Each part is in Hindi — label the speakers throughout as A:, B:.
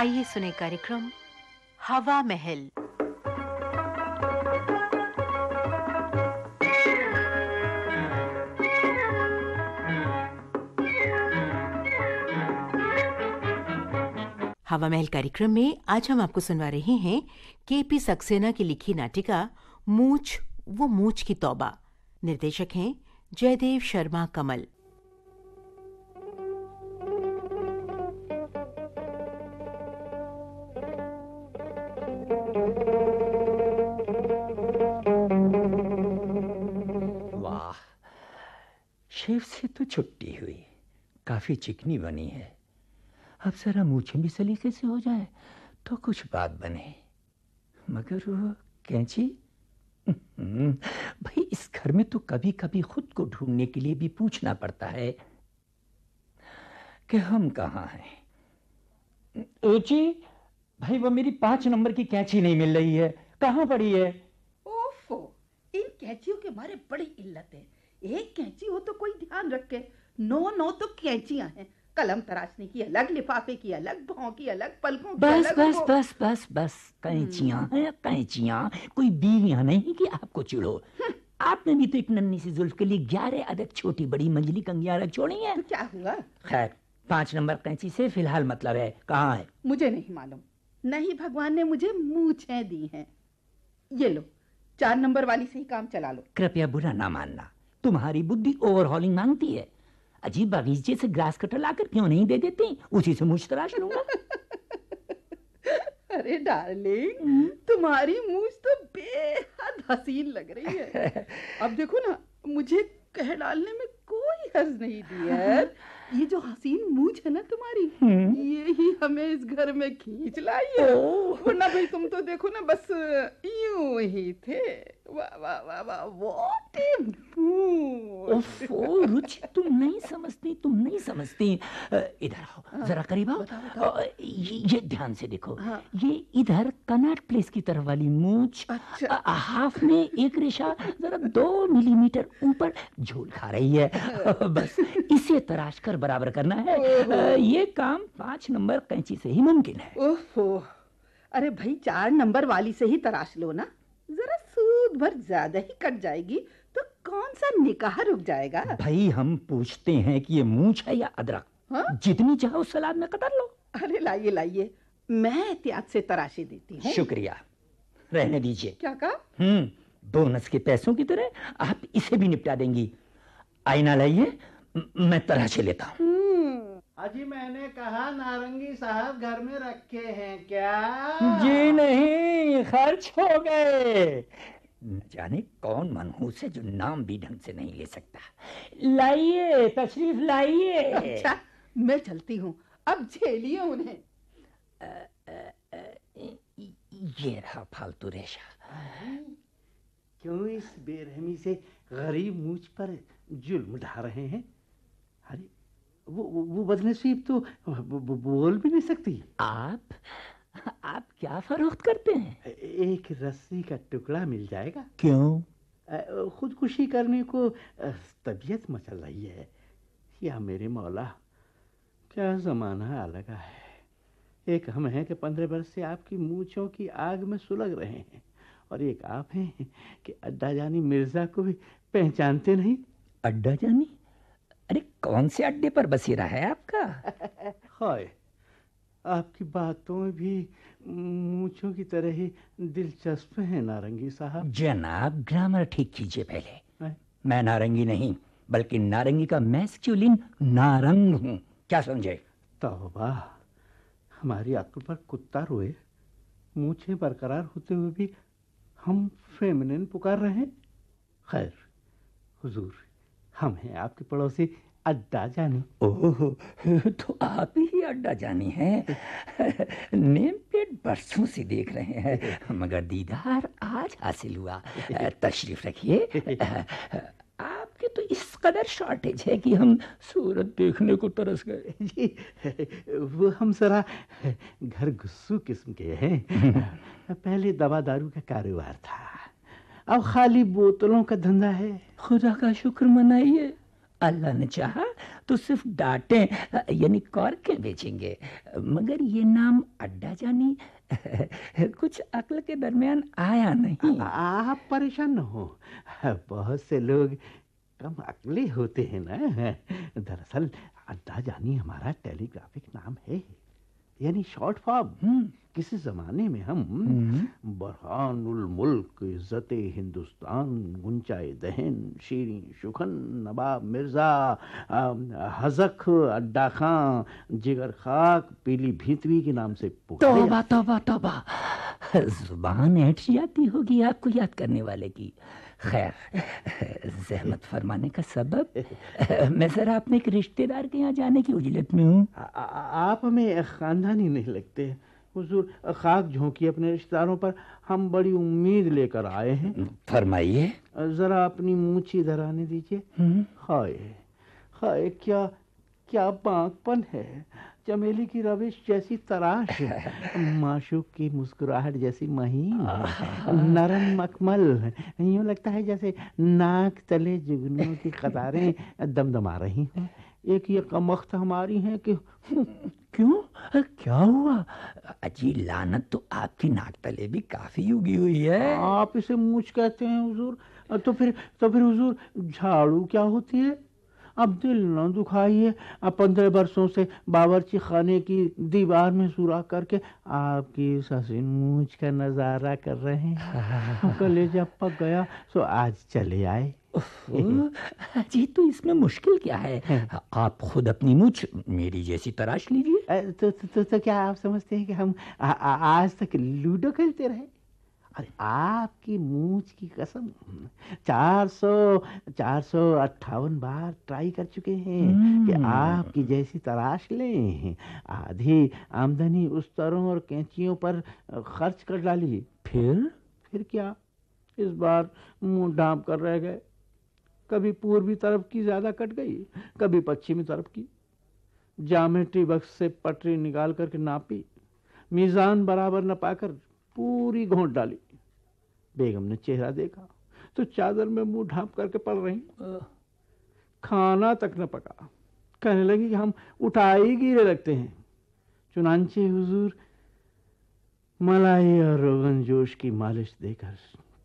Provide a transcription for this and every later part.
A: आइए सुने कार्यक्रम हवा महल हवा महल कार्यक्रम में आज हम आपको सुनवा रहे हैं के पी सक्सेना की लिखी नाटिका मूछ वो मूछ की तौबा निर्देशक हैं जयदेव शर्मा कमल
B: शेव से तो छुट्टी हुई काफ़ी चिकनी बनी है अब ज़रा मूछे भी सलीके से हो जाए तो कुछ बात बने मगर वो कैंची भाई इस घर में तो कभी कभी खुद को ढूंढने के लिए भी पूछना पड़ता है कि हम कहाँ हैं ओची भाई वो मेरी पांच नंबर की कैंची नहीं मिल रही है कहां पड़ी है
A: ओफो इन कैंचियों के मारे बड़ी इल्लत है एक कैंची हो तो कोई ध्यान रखे नो नो तो कैंचियां हैं कलम तराशने की अलग लिफाफे की अलग भाव की अलग पलकों की बस अलग बस बस
B: बस बस कैंचियां हम्म। हैं कैंचियां कोई बीवियां नहीं कि आपको चिढ़ो हम्म। आपने भी तो एक नन्ही सी जुल्फ के लिए ग्यारह अदक छोटी बड़ी मंजली कंगिया अलग छोड़ी
A: है तो क्या हुआ
B: खैर पांच नंबर कैंची से फिलहाल मतलब है कहाँ है
A: मुझे नहीं मालूम नहीं भगवान ने मुझे मूछें दी हैं ये लो चार नंबर वाली से ही काम चला लो
B: कृपया बुरा ना मानना तुम्हारी बुद्धि ओवरहॉलिंग मांगती है अजीब बागीचे से ग्रास कटर लाकर क्यों नहीं दे देती उसी से मुझ तराश लूंगा
A: अरे डार्लिंग हम्म। तुम्हारी मूछ तो बेहद हसीन लग रही है अब देखो ना मुझे कह डालने में कोई हर्ज नहीं डियर ये जो हसीन मूछ है ना तुम्हारी हम्म। ये ही हमें इस घर में खींच लाई है वरना भाई तुम तो देखो ना बस यूं ही थे
B: रुचि तुम नहीं समझती तुम नहीं समझती इधर आओ हाँ, जरा करीब आओ ये, ये ध्यान से देखो हाँ, ये इधर कनाट प्लेस की तरफ वाली मूछ अच्छा। हाफ में एक रेशा जरा दो मिलीमीटर ऊपर झोल खा रही है हाँ। बस इसे तराश कर बराबर करना है ये काम पांच नंबर कैंची से ही मुमकिन
A: है ओहो अरे भाई चार नंबर वाली से ही तराश लो ना दूध भर ज्यादा ही कट जाएगी तो कौन सा निकाह रुक जाएगा
B: भाई हम पूछते हैं कि ये मूछ है या अदरक
A: हा? जितनी चाहो सलाद में कतर लो अरे लाइए लाइए मैं एहतियात से तराशी देती हूँ
B: शुक्रिया रहने दीजिए क्या कहा हम्म, बोनस के पैसों की तरह आप इसे भी निपटा देंगी आईना लाइए मैं तराशी लेता
C: हूँ अजी हम्म। मैंने कहा नारंगी साहब घर में रखे हैं क्या
B: जी नहीं खर्च हो गए न जाने कौन मनहूस है जो नाम भी ढंग से नहीं ले सकता
A: लाइए तशरीफ लाइए अच्छा मैं चलती हूँ अब झेलिए उन्हें आ,
B: ये रहा फालतू
C: रेशा क्यों इस बेरहमी से गरीब मुझ पर जुल्म ढा रहे हैं अरे वो वो बदनसीब तो बोल भी नहीं सकती आप आप क्या फरोख्त करते हैं एक रस्सी का टुकड़ा मिल जाएगा
B: क्यों
C: खुदकुशी करने को तबीयत मचल रही है या मेरे मौला क्या ज़माना अलग है एक हम हैं कि पंद्रह बरस से आपकी मूछों की आग में सुलग रहे हैं और एक आप हैं कि अड्डा जानी मिर्ज़ा को भी पहचानते नहीं
B: अड्डा जानी अरे कौन से अड्डे पर बसेरा है
C: आपका हाय आपकी बातों में भी मूछों की तरह ही दिलचस्प
B: है नारंगी साहब जनाब ग्रामर ठीक कीजिए पहले है? मैं नारंगी नहीं बल्कि नारंगी का मैस्क्यूलिन नारंग हूँ क्या समझे तौबा हमारी अक्ल पर कुत्ता रोए मूछें बरकरार होते हुए भी
C: हम फेमिनिन पुकार रहे हैं खैर हुजूर
B: हम हैं आपके पड़ोसी अड्डा जानी ओह तो आप ही अड्डा जानी है नेम प्लेट बरसों से देख रहे हैं मगर दीदार आज हासिल हुआ तशरीफ रखिए आपके
C: तो इस कदर शॉर्टेज
B: है कि हम सूरत देखने को
C: तरस गए जी वो हम जरा घर गुस्सू किस्म के हैं पहले दवा दारू का
B: कारोबार था अब खाली बोतलों का धंधा है खुदा का शुक्र मनाइए अल्लाह ने चाहा तो सिर्फ डांटे यानी कौर के बेचेंगे मगर ये नाम अड्डा जानी कुछ अक्ल के दरमियान आया नहीं आप परेशान न हो
C: बहुत से लोग कम अकले होते हैं ना दरअसल अड्डा जानी हमारा टेलीग्राफिक नाम है यानी शॉर्ट फॉर्म हम्म। किसी जमाने में हम हम्म। बरहानुल मुल्क इज्जत हिंदुस्तान गुंचाए दहन शीरी शुखन नवाब मिर्जा हजक अड्डा खां जिगर खाक
B: पीली भीतवी के नाम से तोबा तोबा तोबा जुबान ऐठ जाती होगी आपको याद करने वाले की खैर जहमत फरमाने का सबब मैं सर आपने एक रिश्तेदार के यहाँ जाने की उजलत में हूँ आप
C: हमें ख़ानदानी नहीं लगते हुजूर खाक झोंकी अपने रिश्तेदारों पर हम बड़ी उम्मीद लेकर आए हैं
B: फरमाइए
C: ज़रा अपनी मूछी इधर आने दीजिए हम्म। हाय हाय क्या क्या बांकपन है चमेली की रविश जैसी तराश माशुक की मुस्कुराहट जैसी महीन नरम मखमल यूं लगता है जैसे नाक तले जुगनुओं की कतारें दमदमा रही हैं एक ये कमख्त हमारी है कि हम्म, क्यों क्या
B: हुआ अजी लानत तो आपकी नाक तले भी काफी उगी हुई
C: है आप इसे मूछ कहते हैं हुजूर तो फिर तो फिर हुजूर झाड़ू क्या होती है अब दिल न दुखाइए अब पंद्रह बरसों से बावरची खाने की दीवार में सुराख करके आपकी ससिन मूछ का नज़ारा कर रहे
B: हैं कलेजा पक गया सो तो आज चले आए जी तो इसमें मुश्किल क्या है आप खुद अपनी मुझ मेरी जैसी तराश लीजिए
C: तो, तो, तो, तो क्या आप समझते हैं कि हम आ, आ, आज तक लूडो खेलते रहे अरे आपकी मूछ की कसम चार सौ चार सौ अट्ठावन बार ट्राई कर चुके हैं हम्म। कि आपकी जैसी तलाश लें आधी आमदनी उस तरों और कैंचियों पर खर्च कर डाली फिर फिर क्या इस बार मुंह ढांप कर रह गए कभी पूर्वी तरफ की ज़्यादा कट गई कभी पश्चिमी तरफ की जामेट्री बक्स से पटरी निकाल करके नापी मीज़ान बराबर न पाकर पूरी घोंट डाली बेगम ने चेहरा देखा तो चादर में मुंह ढांप करके पड़ रही खाना तक न पका कहने लगी कि हम उठाई गिरे लगते हैं चुनाचे हुजूर मलाई और रोगन जोश की मालिश देकर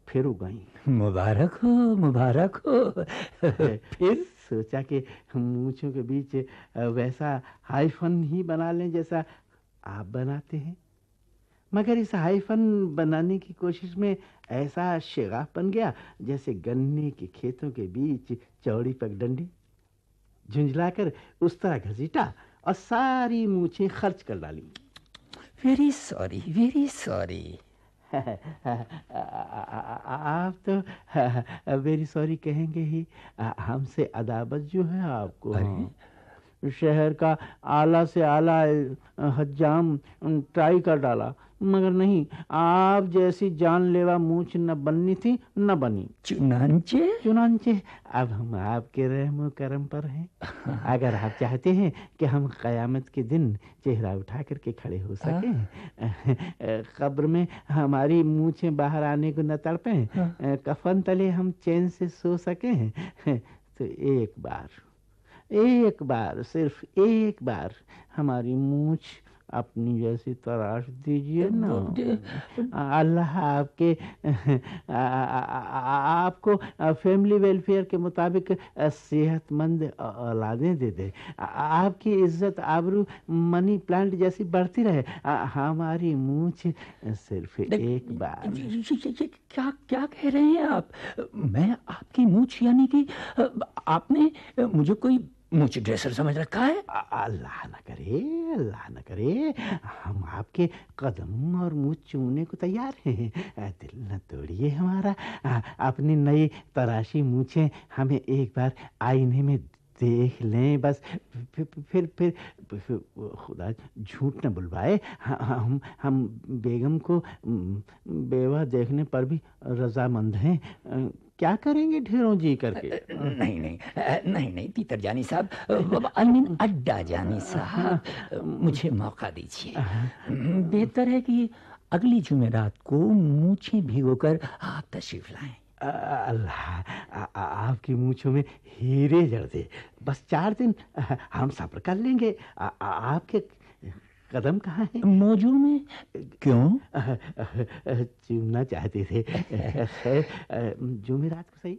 C: फिर उगाई मुबारक हो मुबारक हो फिर सोचा कि मूछों के बीच वैसा हाइफन ही बना लें जैसा आप बनाते हैं मगर इस हाइफन बनाने की कोशिश में ऐसा शेगाफ बन गया जैसे गन्ने के खेतों के बीच चौड़ी पगडंडी झुंझलाकर उस तरह घसीटा और सारी मूछे खर्च कर डाली वेरी सॉरी वेरी सॉरी आप तो वेरी सॉरी कहेंगे ही हमसे अदाबत जो है आपको शहर का आला से आला हजाम ट्राई कर डाला मगर नहीं आप जैसी जानलेवा मूछ न बननी थी न बनी चुनाचे चुनाचे अब हम आपके रहम करम पर हैं अगर आप चाहते हैं कि हम कयामत के दिन चेहरा उठा करके खड़े हो हाँ। सके कब्र में हमारी मूछे बाहर आने को न तड़पे हाँ। कफन तले हम चैन से सो सके तो एक बार एक बार सिर्फ एक बार हमारी मूछ अपनी जैसी तराश दीजिए ना अल्लाह आपके आ, आ, आ, आपको फैमिली वेलफेयर के मुताबिक सेहतमंद औलादें दे दे आपकी इज्जत आबरू मनी प्लांट जैसी बढ़ती रहे हमारी मूछ सिर्फ एक बार
B: क्या क्या कह रहे हैं आप मैं आपकी मूछ यानी कि आपने मुझे कोई मुझे ड्रेसर समझ रखा है अल्लाह ना करे अल्लाह ना
C: करे हम आपके कदम और मुंह चूमने को तैयार हैं दिल न तोड़िए हमारा अपनी नई तराशी मूछें हमें एक बार आईने में देख लें बस फिर फिर फिर, फिर खुदा झूठ न बुलवाए हम हम बेगम को बेवा देखने
B: पर भी रजामंद हैं क्या करेंगे ढेरों जी करके नहीं नहीं नहीं नहीं तीतर जानी साहब आई मीन अड्डा जानी हाँ। साहब मुझे मौका दीजिए हाँ, हाँ। बेहतर है कि अगली जुमेरात को मूछें भिगोकर आप तशरीफ लाएं अल्लाह आपकी मूछों में हीरे
C: जड़ दे बस चार दिन हम सफर कर लेंगे आ, आ, आपके कदम कहाँ हैं मौजू में क्यों चूमना चाहते थे जुमेरात को सही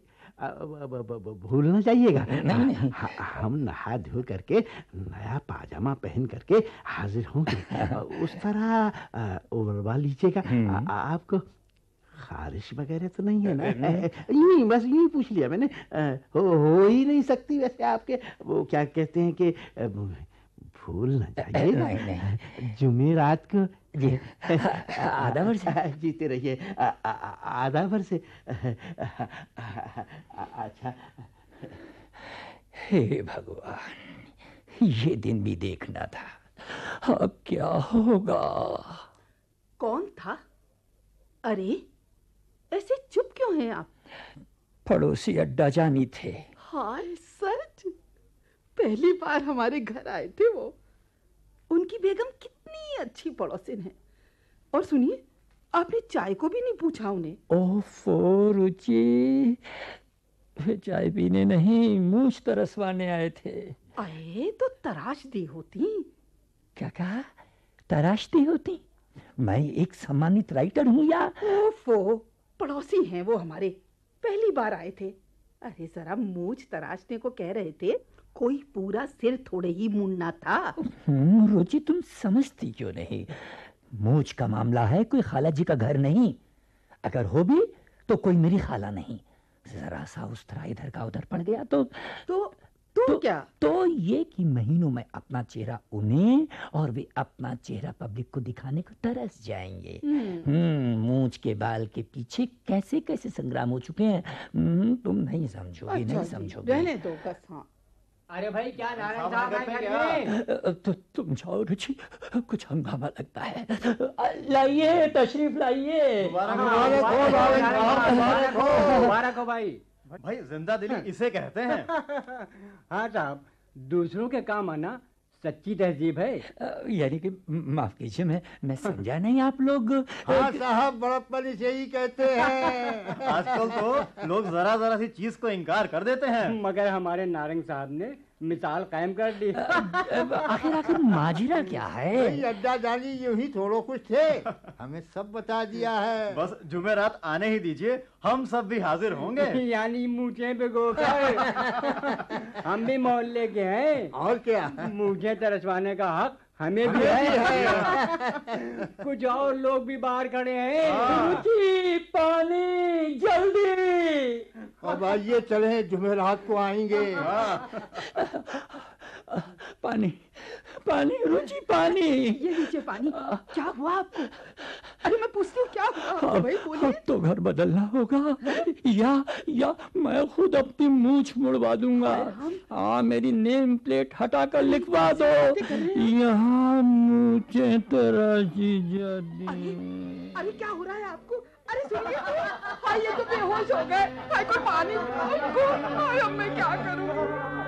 C: भूलना चाहिएगा नहीं नहीं हम नहा धो करके नया पाजामा पहन करके हाजिर होंगे उस तरह ओवर लीजिएगा हम्म। आपको खारिश वगैरह तो नहीं है ना यूं ही बस यूं ही पूछ लिया मैंने हो, हो ही नहीं सकती वैसे आपके वो क्या कहते हैं कि भूल ना जाइए नहीं नहीं को जी आधा भर से जीते रहिए
B: आधा भर से अच्छा हे भगवान ये दिन भी देखना था अब क्या होगा
A: कौन था अरे ऐसे चुप क्यों हैं आप
B: पड़ोसी अड्डा जानी थे
A: हाय सच पहली बार हमारे घर आए थे वो उनकी बेगम कितनी अच्छी पड़ोसिन है और सुनिए आपने चाय को भी नहीं पूछा उन्हें
B: ओफो रुचि चाय पीने नहीं मूछ तरसवाने आए थे
A: अरे तो तराश दी होती
B: क्या कहा तराश दी होती मैं एक सम्मानित राइटर हूँ या
A: ओफो पड़ोसी हैं वो हमारे पहली बार आए थे अरे जरा मूछ तराशने को कह रहे थे कोई पूरा सिर थोड़े ही मुन्ना था
B: हम्म, रुचि तुम समझती क्यों नहीं मूछ का मामला है कोई खाला जी का घर नहीं अगर हो भी तो कोई मेरी खाला नहीं जरा सा उस तरह इधर का उधर पड़ गया तो तो तो क्या तो ये कि महीनों में अपना चेहरा उन्हें और वे अपना चेहरा पब्लिक को दिखाने को तरस जाएंगे मूछ के बाल के पीछे कैसे कैसे संग्राम हो चुके हैं तुम नहीं समझोगे अच्छा नहीं समझोगे
A: रहने दो बस हाँ अरे भाई क्या नारायण साहब
B: तो तुम जाओ रुचि कुछ हंगामा लगता है लाइए तशरीफ लाइए
C: मुबारक हो भाई भाई जिंदा दिली हाँ। इसे कहते हैं
B: हाँ साहब दूसरों के काम आना सच्ची तहजीब है यानी कि माफ कीजिए मैं मैं समझा नहीं आप लोग हाँ साहब बड़प्पन इसे ही कहते
C: हैं आजकल तो लोग जरा जरा सी चीज को इनकार कर देते हैं मगर हमारे नारंग साहब ने मिसाल कायम कर दी आखिर
B: आखिर माजिरा क्या है
C: अड्डा जानी यूं ही थोड़ो कुछ थे हमें सब बता दिया है बस जुमे रात आने ही दीजिए हम सब भी हाजिर होंगे यानी मुझे भिगो हम भी मोहल्ले के हैं और क्या मुझे तरसवाने का हक हमें भी है,
A: है।
C: कुछ और लोग भी बाहर खड़े हैं हाँ। पानी जल्दी अब आइए चले जुमेरात को आएंगे हाँ।
A: पानी पानी रुचि पानी ये नीचे पानी हाँ। क्या हुआ आपको अरे तो मैं पूछती हूँ क्या हुआ भाई बोलिए तो
B: घर बदलना होगा या या मैं खुद अपनी मूछ मुड़वा दूंगा हाँ मेरी नेम प्लेट हटा कर लिखवा दो यहाँ मुझे तराशी जाती
A: अरे क्या हो रहा है आपको अरे सुनिए भाई ये तो बेहोश हो गए हाय कोई पानी भाई अब मैं क्या करूँ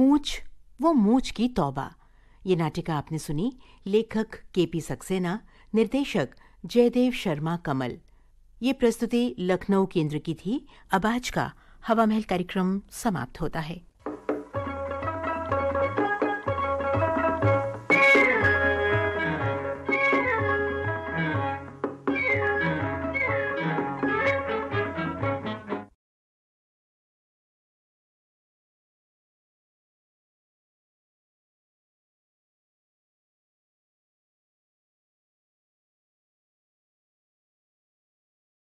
A: मूछ वो मूछ की तौबा ये नाटिका आपने सुनी लेखक के पी सक्सेना निर्देशक जयदेव शर्मा कमल ये प्रस्तुति लखनऊ केंद्र की थी अब आज का हवा महल कार्यक्रम समाप्त होता है